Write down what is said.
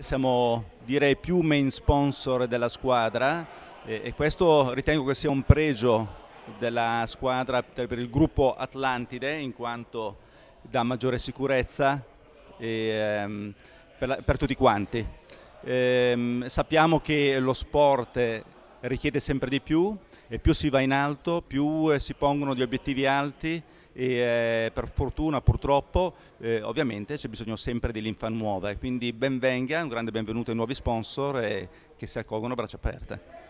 Siamo direi più main sponsor della squadra e, e, questo ritengo che sia un pregio della squadra per, per il gruppo Atlantide in quanto dà maggiore sicurezza e, um, per, per, tutti quanti. E, ehm, sappiamo che lo sport richiede sempre di più e più si va in alto, più eh, si pongono gli obiettivi alti e eh, per fortuna purtroppo eh, ovviamente c'è bisogno sempre di linfa nuova quindi benvenga, un grande benvenuto ai nuovi sponsor che si accolgono a braccia aperte.